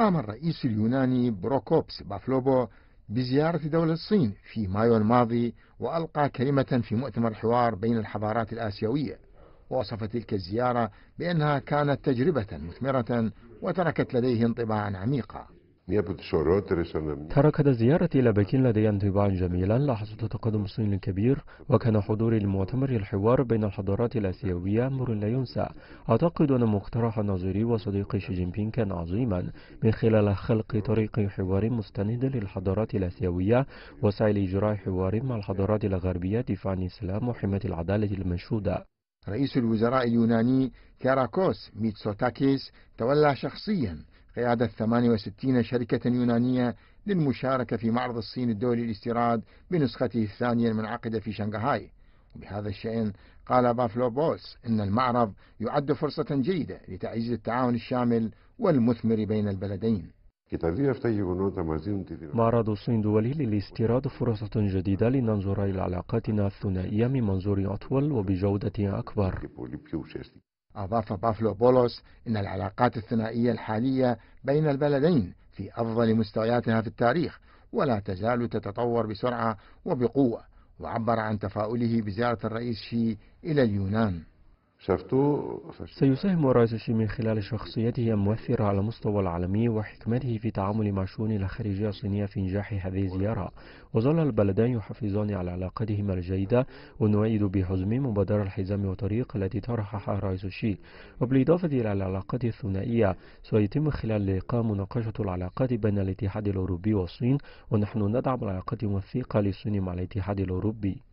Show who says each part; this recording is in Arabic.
Speaker 1: قام الرئيس اليوناني بروكوبس بافلوبو بزيارة دولة الصين في مايو الماضي وألقى كلمة في مؤتمر حوار بين الحضارات الآسيوية ووصف تلك الزيارة بأنها كانت تجربة مثمرة وتركت لديه انطباعا
Speaker 2: عميقا تركت زيارتي إلى بكين لدي انطباعا جميلا لاحظت تقدم الصين الكبير وكان حضوري لمؤتمر الحوار بين الحضارات الآسيوية أمر لا ينسى أعتقد أن مقترح نظري وصديقي شي جين بين كان عظيما من خلال خلق طريق حوار مستند للحضارات الآسيوية وسعي لإجراء حوار مع الحضارات الغربية دفاعا عن السلام وحماية العدالة المنشودة
Speaker 1: رئيس الوزراء اليوناني كاراكوس ميتسوتاكيس تولى شخصيا قيادة 68 شركة يونانية للمشاركة في معرض الصين الدولي للاستيراد بنسخته الثانية المنعقدة في شنغهاي وبهذا الشأن قال بافلو بوس إن المعرض يعد فرصة جيدة لتعزيز التعاون الشامل والمثمر بين البلدين
Speaker 2: معرض الصين الدولي للاستيراد فرصة جديدة لننظر إلى علاقاتنا الثنائية من منظور أطول وبجودة أكبر
Speaker 1: أضاف بافلو بولوس إن العلاقات الثنائية الحالية بين البلدين في أفضل مستوياتها في التاريخ ولا تزال تتطور بسرعة وبقوة وعبر عن تفاؤله بزيارة الرئيس شي إلى اليونان
Speaker 2: شفته سيساهم الشي من خلال شخصيته المؤثرة على مستوى العالمي وحكمته في التعامل مع شؤون الخارجية الصينية في نجاح هذه الزيارة وظل البلدان يحافظان على علاقتهما الجيدة ونؤيد بحزم مبادرة الحزام والطريق التي طرحها الرئيس الشي وبالإضافة إلى العلاقات الثنائية سيتم خلال اللقاء مناقشة العلاقات بين الاتحاد الأوروبي والصين ونحن ندعم العلاقات الوثيقة للصين مع الاتحاد الأوروبي